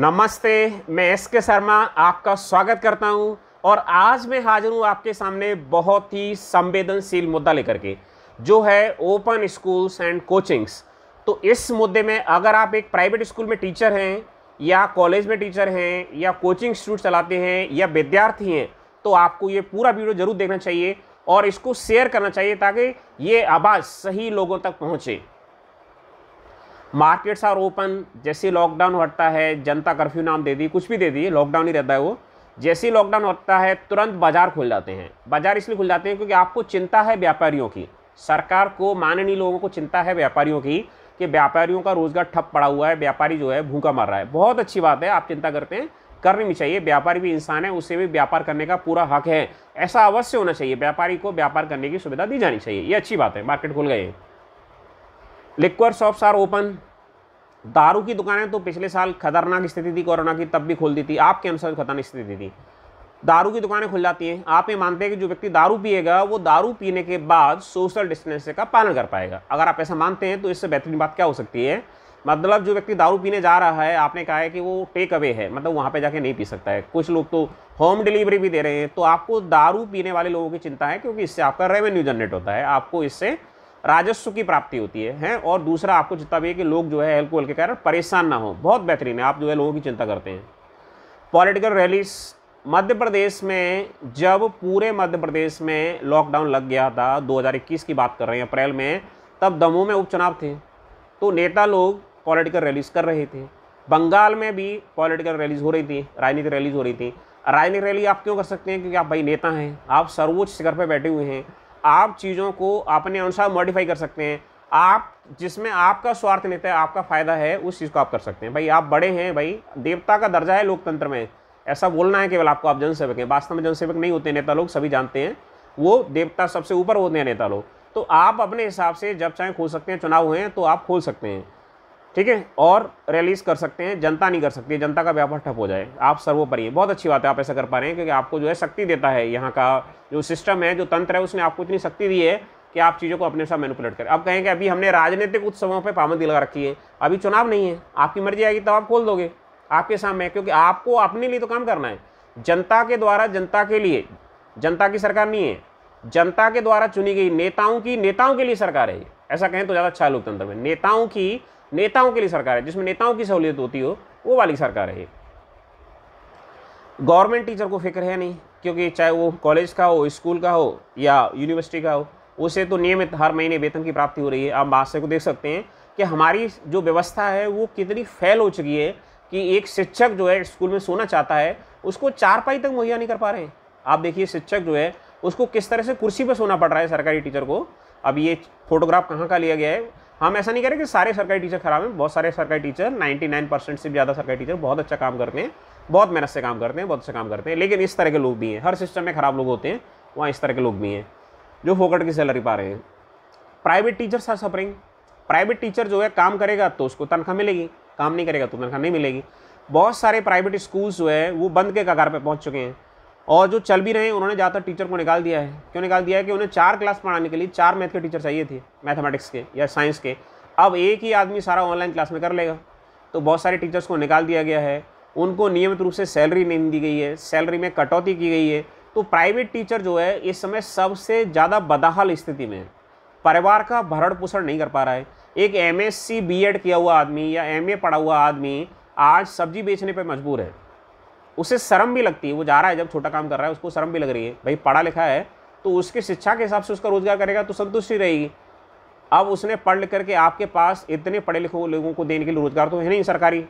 नमस्ते मैं एस के शर्मा आपका स्वागत करता हूं और आज मैं हाजिर हूं आपके सामने बहुत ही संवेदनशील मुद्दा लेकर के जो है ओपन स्कूल्स एंड कोचिंग्स तो इस मुद्दे में अगर आप एक प्राइवेट स्कूल में टीचर हैं या कॉलेज में टीचर हैं या कोचिंग इंस्टीट्यूट चलाते हैं या विद्यार्थी हैं तो आपको ये पूरा वीडियो ज़रूर देखना चाहिए और इसको शेयर करना चाहिए ताकि ये आवाज़ सही लोगों तक पहुँचे मार्केट्स आर ओपन जैसे लॉकडाउन हटता है जनता कर्फ्यू नाम दे दी कुछ भी दे दी लॉकडाउन ही रहता है वो जैसे ही लॉकडाउन होता है तुरंत बाजार खुल जाते हैं बाजार इसलिए खुल जाते हैं क्योंकि आपको चिंता है व्यापारियों की सरकार को माननीय लोगों को चिंता है व्यापारियों की कि व्यापारियों का रोजगार ठप पड़ा हुआ है व्यापारी जो है भूखा मर रहा है बहुत अच्छी बात है आप चिंता करते हैं करनी भी चाहिए व्यापारी भी इंसान है उसे भी व्यापार करने का पूरा हक है ऐसा अवश्य होना चाहिए व्यापारी को व्यापार करने की सुविधा दी जानी चाहिए ये अच्छी बात है मार्केट खुल गए हैं लिक्वर शॉप्स आर ओपन दारू की दुकानें तो पिछले साल खतरनाक स्थिति थी कोरोना की तब भी खोल दी थी आपके अनुसार खतरनाक स्थिति थी दारू की दुकानें खुल जाती हैं आप ये मानते हैं कि जो व्यक्ति दारू पिएगा वो दारू पीने के बाद सोशल डिस्टेंस का पालन कर पाएगा अगर आप ऐसा मानते हैं तो इससे बेहतरीन बात क्या हो सकती है मतलब जो व्यक्ति दारू पीने जा रहा है आपने कहा है कि वो टेक अवे है मतलब वहाँ पे जाके नहीं पी सकता है कुछ लोग तो होम डिलीवरी भी दे रहे हैं तो आपको दारू पीने वाले लोगों की चिंता है क्योंकि इससे आपका रेवेन्यू जनरेट होता है आपको इससे राजस्व की प्राप्ति होती है हैं और दूसरा आपको चिंता भी है कि लोग जो है एल्कोहल के कारण परेशान ना हो बहुत बेहतरीन है आप जो है लोगों की चिंता करते हैं पॉलिटिकल रैलीस मध्य प्रदेश में जब पूरे मध्य प्रदेश में लॉकडाउन लग गया था 2021 की बात कर रहे हैं अप्रैल में तब दमोह में उपचुनाव थे तो नेता लोग पॉलिटिकल रैलीज कर रहे थे बंगाल में भी पॉलिटिकल रैलीज हो रही थी राजनीतिक रैलीज हो रही थी राजनीतिक रैली आप क्यों कर सकते हैं क्योंकि आप भाई नेता हैं आप सर्वोच्च शिखर पर बैठे हुए हैं आप चीज़ों को अपने अनुसार मॉडिफाई कर सकते हैं आप जिसमें आपका स्वार्थ नेता है आपका फ़ायदा है उस चीज़ को आप कर सकते हैं भाई आप बड़े हैं भाई देवता का दर्जा है लोकतंत्र में ऐसा बोलना है केवल आपको आप जनसेवक हैं वास्तव में जनसेवक नहीं होते नेता लोग सभी जानते हैं वो देवता सबसे ऊपर होते हैं नेता लोग तो आप अपने हिसाब से जब चाहे खोल सकते हैं चुनाव हुए हैं तो आप खोल सकते हैं ठीक है और रिलीज कर सकते हैं जनता नहीं कर सकती जनता का व्यापार ठप हो जाए आप सर्वोपरि है बहुत अच्छी बात है आप ऐसा कर पा रहे हैं क्योंकि आपको जो है शक्ति देता है यहाँ का जो सिस्टम है जो तंत्र है उसने आपको इतनी शक्ति दी है कि आप चीज़ों को अपने साथ मैनुपुलेट करें अब कहेंगे अभी हमने राजनीतिक उत्सवों पर पाबंदी लगा रखी है अभी चुनाव नहीं है आपकी मर्जी आएगी तब आप खोल दोगे आपके सामने क्योंकि आपको अपने लिए तो काम करना है जनता के द्वारा जनता के लिए जनता की सरकार नहीं है जनता के द्वारा चुनी गई नेताओं की नेताओं के लिए सरकार है ऐसा कहें तो ज़्यादा अच्छा है लोकतंत्र में नेताओं की नेताओं के लिए सरकार है जिसमें नेताओं की सहूलियत होती हो वो वाली सरकार है गवर्नमेंट टीचर को फिक्र है नहीं क्योंकि चाहे वो कॉलेज का हो स्कूल का हो या यूनिवर्सिटी का हो उसे तो नियमित हर महीने वेतन की प्राप्ति हो रही है आप बादशाह को देख सकते हैं कि हमारी जो व्यवस्था है वो कितनी फैल हो चुकी है कि एक शिक्षक जो है स्कूल में सोना चाहता है उसको चार पाई तक मुहैया नहीं कर पा रहे हैं आप देखिए शिक्षक जो है उसको किस तरह से कुर्सी पर सोना पड़ रहा है सरकारी टीचर को अब ये फोटोग्राफ कहाँ का लिया गया है हम ऐसा नहीं कह रहे कि सारे सरकारी टीचर खराब हैं बहुत सारे सरकारी टीचर 99 परसेंट से ज़्यादा सरकारी टीचर बहुत अच्छा काम करते हैं बहुत मेहनत से काम करते हैं बहुत अच्छा काम करते हैं लेकिन इस तरह के लोग भी हैं हर सिस्टम में ख़राब लोग होते हैं वहाँ इस तरह के लोग भी हैं जो फोकट की सैलरी पा रहे हैं private teacher sir suffering private teacher जो है काम करेगा तो उसको तनख्वाह मिलेगी काम नहीं करेगा तो तनख्वाह नहीं मिलेगी बहुत सारे प्राइवेट स्कूल्स जो है वो बंद के कगार पर पहुँच चुके हैं और जो चल भी रहे हैं उन्होंने ज़्यादातर टीचर को निकाल दिया है क्यों निकाल दिया है कि उन्हें चार क्लास पढ़ाने के लिए चार मैथ के टीचर चाहिए थे मैथमेटिक्स के या साइंस के अब एक ही आदमी सारा ऑनलाइन क्लास में कर लेगा तो बहुत सारे टीचर्स को निकाल दिया गया है उनको नियमित रूप से सैलरी नहीं दी गई है सैलरी में कटौती की गई है तो प्राइवेट टीचर जो है इस समय सबसे ज़्यादा बदहाल स्थिति में है परिवार का भरण पोषण नहीं कर पा रहा है एक एम एस किया हुआ आदमी या एम पढ़ा हुआ आदमी आज सब्जी बेचने पर मजबूर है उसे शर्म भी लगती है वो जा रहा है जब छोटा काम कर रहा है उसको शर्म भी लग रही है भाई पढ़ा लिखा है तो उसकी शिक्षा के हिसाब से उसका रोजगार करेगा तो संतुष्टि रहेगी अब उसने पढ़ लिख करके आपके पास इतने पढ़े लिखे लोगों को देने के लिए रोजगार तो है नहीं सरकारी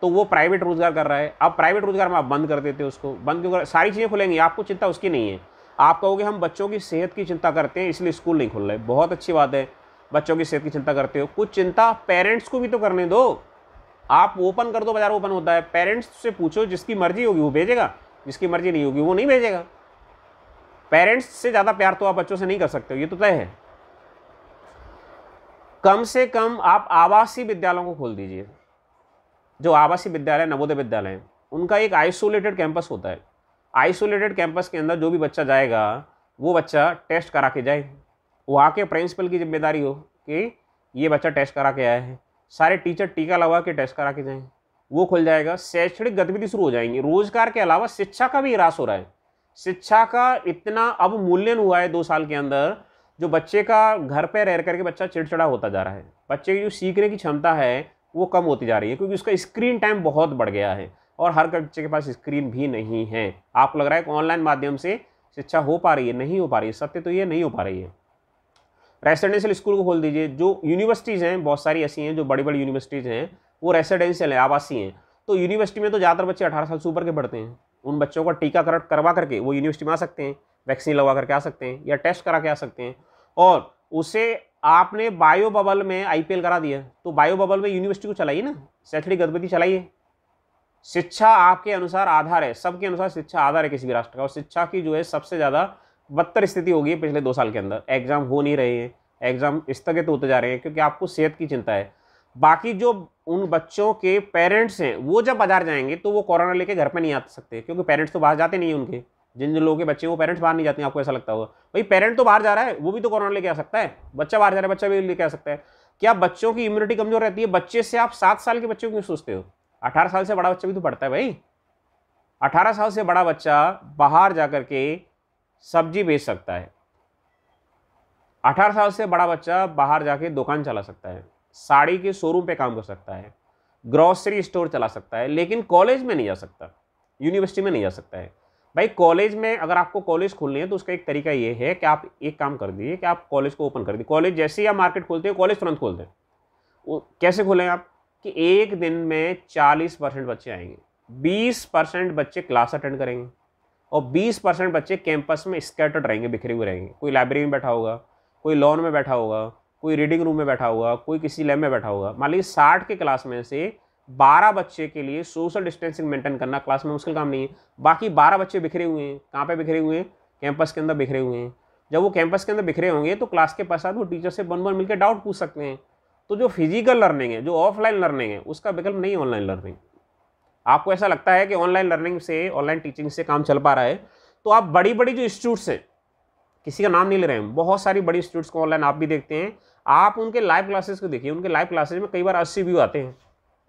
तो वो प्राइवेट रोजगार कर रहा है अब प्राइवेट रोजगार में आप बंद कर देते हो उसको बंद क्यों कर सारी चीज़ें खुलेंगी आपको चिंता उसकी नहीं है आप कहोगे हम बच्चों की सेहत की चिंता करते हैं इसलिए स्कूल नहीं खुल रहे बहुत अच्छी बात है बच्चों की सेहत की चिंता करते हो कुछ चिंता पेरेंट्स को भी तो करने दो आप ओपन कर दो बाज़ार ओपन होता है पेरेंट्स से पूछो जिसकी मर्ज़ी होगी वो भेजेगा जिसकी मर्ज़ी नहीं होगी वो नहीं भेजेगा पेरेंट्स से ज़्यादा प्यार तो आप बच्चों से नहीं कर सकते हो ये तो तय है कम से कम आप आवासीय विद्यालयों को खोल दीजिए जो आवासीय विद्यालय नवोदय विद्यालय हैं उनका एक आइसोलेटेड कैंपस होता है आइसोलेटेड कैंपस के अंदर जो भी बच्चा जाएगा वो बच्चा टेस्ट करा के जाए वहाँ के प्रिंसिपल की जिम्मेदारी हो कि ये बच्चा टेस्ट करा के आया है सारे टीचर टीका लगा के टेस्ट करा के जाएँ वो खुल जाएगा शैक्षणिक गतिविधि शुरू हो जाएंगी रोजगार के अलावा शिक्षा का भी ह्रास हो रहा है शिक्षा का इतना अब मूल्यन हुआ है दो साल के अंदर जो बच्चे का घर पर रह करके बच्चा चिड़चिड़ा होता जा रहा है बच्चे की जो सीखने की क्षमता है वो कम होती जा रही है क्योंकि उसका स्क्रीन टाइम बहुत बढ़ गया है और हर बच्चे के पास स्क्रीन भी नहीं है आपको लग रहा है कि ऑनलाइन माध्यम से शिक्षा हो पा रही है नहीं हो पा रही है सत्य तो ये नहीं हो पा रही है रेसिडेंशियल स्कूल को खोल दीजिए जो यूनिवर्सिटीज़ हैं बहुत सारी ऐसी हैं जो बड़ी बड़ी यूनिवर्सिटीज़ हैं वो रेसिडेंशियल है आवासीय हैं तो यूनिवर्सिटी में तो ज़्यादातर बच्चे अठारह साल से ऊपर के पढ़ते हैं उन बच्चों का टीकाकरण करवा करके वो यूनिवर्सिटी में आ सकते हैं वैक्सीन लगवा करके आ सकते हैं या टेस्ट करा के आ सकते हैं और उसे आपने बायो बबल में आईपीएल करा दिया तो बायो बबल में यूनिवर्सिटी को चलाइए ना शैक्षणिक गतिविधि चलाइए शिक्षा आपके अनुसार आधार है सबके अनुसार शिक्षा आधार है किसी भी राष्ट्र का और शिक्षा की जो है सबसे ज़्यादा बदतर स्थिति होगी पिछले दो साल के अंदर एग्ज़ाम हो नहीं रहे हैं एग्ज़ाम स्थगित तो होते जा रहे हैं क्योंकि आपको सेहत की चिंता है बाकी जो उन बच्चों के पेरेंट्स हैं वो जब बाजार जाएंगे तो वो कोरोना लेके घर पर नहीं आ सकते क्योंकि पेरेंट्स तो बाहर जाते नहीं हैं उनके जिन जिन लोगों के बच्चे वो पेरेंट्स बाहर नहीं जाते हैं आपको ऐसा लगता होगा भाई पेरेंट तो बाहर जा रहा है वो भी तो कोरोना लेके आ सकता है बच्चा बाहर जा रहा है बच्चा भी लेके आ सकता है क्या बच्चों की इम्यूनिटी कमजोर रहती है बच्चे से आप सात साल के बच्चों को क्यों सोचते हो अठारह साल से बड़ा बच्चा भी तो पढ़ता है भाई अठारह साल से बड़ा बच्चा बाहर जा कर के सब्जी बेच सकता है अठारह साल से बड़ा बच्चा बाहर जाके दुकान चला सकता है साड़ी के शोरूम पे काम कर सकता है ग्रॉसरी स्टोर चला सकता है लेकिन कॉलेज में नहीं जा सकता यूनिवर्सिटी में नहीं जा सकता है भाई कॉलेज में अगर आपको कॉलेज खोलनी है तो उसका एक तरीका ये है कि आप एक काम कर दीजिए कि आप कॉलेज को ओपन कर दीजिए कॉलेज जैसे ही आप मार्केट खोलते हैं कॉलेज तुरंत हैं वो कैसे खोलें आप कि एक दिन में चालीस परसेंट बच्चे आएंगे बीस परसेंट बच्चे क्लास अटेंड करेंगे और 20 परसेंट बच्चे कैंपस में स्कैटर्ड रहेंगे बिखरे हुए रहेंगे कोई लाइब्रेरी में बैठा होगा कोई लॉन में बैठा होगा कोई रीडिंग रूम में बैठा होगा कोई किसी लैब में बैठा होगा मान लीजिए साठ के क्लास में से बारह बच्चे के लिए सोशल डिस्टेंसिंग मेंटेन करना क्लास में मुश्किल काम नहीं है बाकी बारह बच्चे बिखरे हुए हैं कहाँ पर बिखरे हुए हैं कैंपस के अंदर बिखरे हुए हैं जब वो कैंपस के अंदर बिखरे होंगे तो क्लास के पश्चात वो टीचर से बन बन मिलकर डाउट पूछ सकते हैं तो जो फिजिकल लर्निंग है जो ऑफलाइन लर्निंग है उसका विकल्प नहीं ऑनलाइन लर्निंग आपको ऐसा लगता है कि ऑनलाइन लर्निंग से ऑनलाइन टीचिंग से काम चल पा रहा है तो आप बड़ी बड़ी जो इंस्टीट्यूट्स हैं किसी का नाम नहीं ले रहे हैं बहुत सारी बड़ी इंस्टीट्यूट्स को ऑनलाइन आप भी देखते हैं आप उनके लाइव क्लासेस को देखिए उनके लाइव क्लासेस में कई बार अस्सी व्यू आते हैं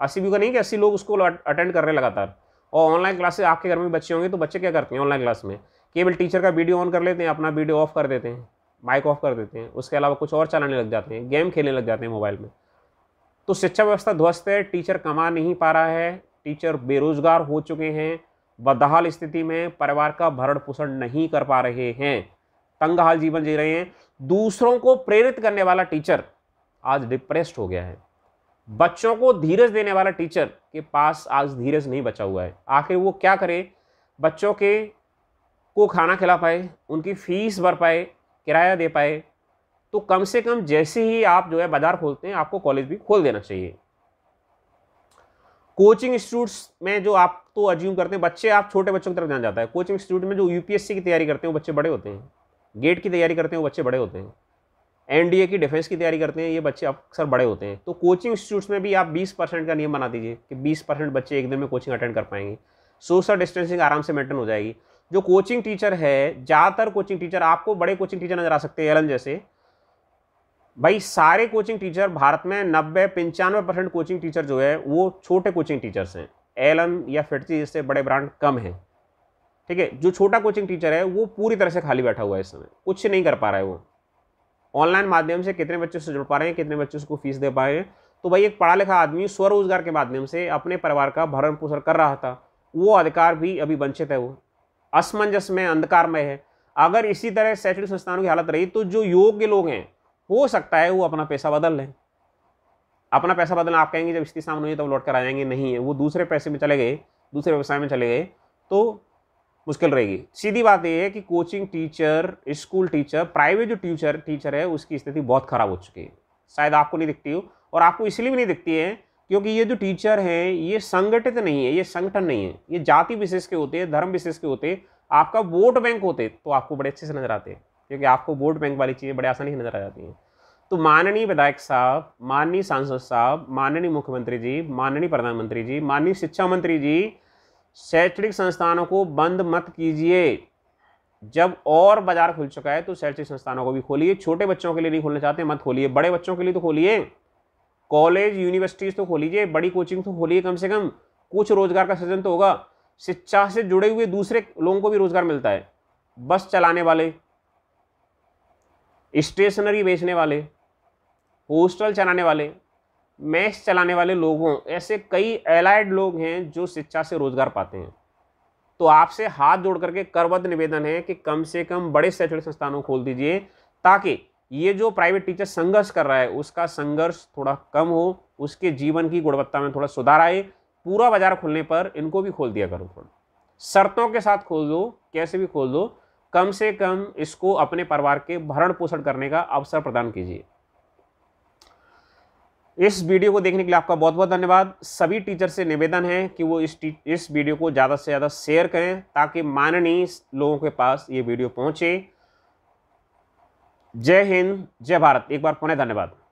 अस्सी व्यू का नहीं कि अस्सी लोग उसको अटेंड कर रहे हैं लगातार और ऑनलाइन क्लासेस आपके घर में बच्चे होंगे तो बच्चे क्या करते हैं ऑनलाइन क्लास में केवल टीचर का वीडियो ऑन कर लेते हैं अपना वीडियो ऑफ कर देते हैं माइक ऑफ कर देते हैं उसके अलावा कुछ और चलाने लग जाते हैं गेम खेलने लग जाते हैं मोबाइल में तो शिक्षा व्यवस्था ध्वस्त है टीचर कमा नहीं पा रहा है टीचर बेरोजगार हो चुके हैं बदहाल स्थिति में परिवार का भरण पोषण नहीं कर पा रहे हैं तंग हाल जीवन जी रहे हैं दूसरों को प्रेरित करने वाला टीचर आज डिप्रेस्ड हो गया है बच्चों को धीरज देने वाला टीचर के पास आज धीरज नहीं बचा हुआ है आखिर वो क्या करे बच्चों के को खाना खिला पाए उनकी फीस भर पाए किराया दे पाए तो कम से कम जैसे ही आप जो है बाज़ार खोलते हैं आपको कॉलेज भी खोल देना चाहिए कोचिंग इंस्टीट्यूट्स में जो आप तो अज्यूम करते हैं बच्चे आप छोटे बच्चों की तरफ जान जाता है कोचिंग इंस्टीट्यूट में जो यूपीएससी की तैयारी करते हैं वो बच्चे बड़े होते हैं गेट की तैयारी करते हैं वो बच्चे बड़े होते हैं एनडीए की डिफेंस की तैयारी करते हैं ये बच्चे अक्सर बड़े होते हैं तो कोचिंग इंस्टीट्यूट्स में भी आप 20 परसेंट का नियम बना दीजिए कि 20 परसेंट बच्चे एक दिन में कोचिंग अटेंड कर पाएंगे सोशल डिस्टेंसिंग आराम से मेंटेन हो जाएगी जो कोचिंग टीचर है ज़्यादातर कोचिंग टीचर आपको बड़े कोचिंग टीचर नजर आ सकते हैं एलन जैसे भाई सारे कोचिंग टीचर भारत में नब्बे पंचानवे परसेंट कोचिंग टीचर जो है वो छोटे कोचिंग टीचर्स हैं एलन या फिटची जिससे बड़े ब्रांड कम हैं ठीक है जो छोटा कोचिंग टीचर है वो पूरी तरह से खाली बैठा हुआ है इस समय कुछ नहीं कर पा रहा है वो ऑनलाइन माध्यम से कितने बच्चों से जुड़ पा रहे हैं कितने बच्चों को फीस दे पाए हैं तो भाई एक पढ़ा लिखा आदमी स्वरोजगार के माध्यम से अपने परिवार का भरण पोषण कर रहा था वो अधिकार भी अभी वंचित है वो असमंजस में अंधकार में है अगर इसी तरह शैक्षणिक संस्थानों की हालत रही तो जो योग्य लोग हैं हो सकता है वो अपना पैसा बदल लें अपना पैसा बदलना आप कहेंगे जब इसके सामने हुई तब लौट कर आ जाएंगे नहीं है वो दूसरे पैसे में चले गए दूसरे व्यवसाय में चले गए तो मुश्किल रहेगी सीधी बात यह है कि coaching teacher school teacher private जो टीचर टीचर है उसकी स्थिति बहुत ख़राब हो चुकी है शायद आपको नहीं दिखती हो और आपको इसलिए भी नहीं दिखती है क्योंकि ये जो टीचर हैं ये संगठित नहीं है ये संगठन नहीं है ये जाति विशेष के होते हैं धर्म विशेष के होते आपका वोट बैंक होते तो आपको बड़े अच्छे से नजर आते हैं क्योंकि आपको वोट बैंक वाली चीज़ें बड़े आसानी से नज़र आ जाती हैं तो माननीय विधायक साहब माननीय सांसद साहब माननीय मुख्यमंत्री जी माननीय प्रधानमंत्री जी माननीय शिक्षा मंत्री जी शैक्षणिक संस्थानों को बंद मत कीजिए जब और बाजार खुल चुका है तो शैक्षणिक संस्थानों को भी खोलिए छोटे बच्चों के लिए नहीं खोलना चाहते मत खोलिए बड़े बच्चों के लिए तो खोलिए कॉलेज यूनिवर्सिटीज़ तो खोलिए बड़ी कोचिंग तो खोलिए कम से कम कुछ रोजगार का सृजन तो होगा शिक्षा से जुड़े हुए दूसरे लोगों को भी रोजगार मिलता है बस चलाने वाले स्टेशनरी बेचने वाले होस्टल चलाने वाले मैच चलाने वाले लोगों ऐसे कई एलाइड लोग हैं जो शिक्षा से रोजगार पाते हैं तो आपसे हाथ जोड़ करके करबद्ध निवेदन है कि कम से कम बड़े शैक्षणिक संस्थानों खोल दीजिए ताकि ये जो प्राइवेट टीचर संघर्ष कर रहा है उसका संघर्ष थोड़ा कम हो उसके जीवन की गुणवत्ता में थोड़ा सुधार आए पूरा बाजार खुलने पर इनको भी खोल दिया करो थोड़ा शर्तों के साथ खोल दो कैसे भी खोल दो कम से कम इसको अपने परिवार के भरण पोषण करने का अवसर प्रदान कीजिए इस वीडियो को देखने के लिए आपका बहुत बहुत धन्यवाद सभी टीचर से निवेदन है कि वो इस इस वीडियो को ज़्यादा से ज़्यादा शेयर करें ताकि माननीय लोगों के पास ये वीडियो पहुँचे जय हिंद जय भारत एक बार पुनः धन्यवाद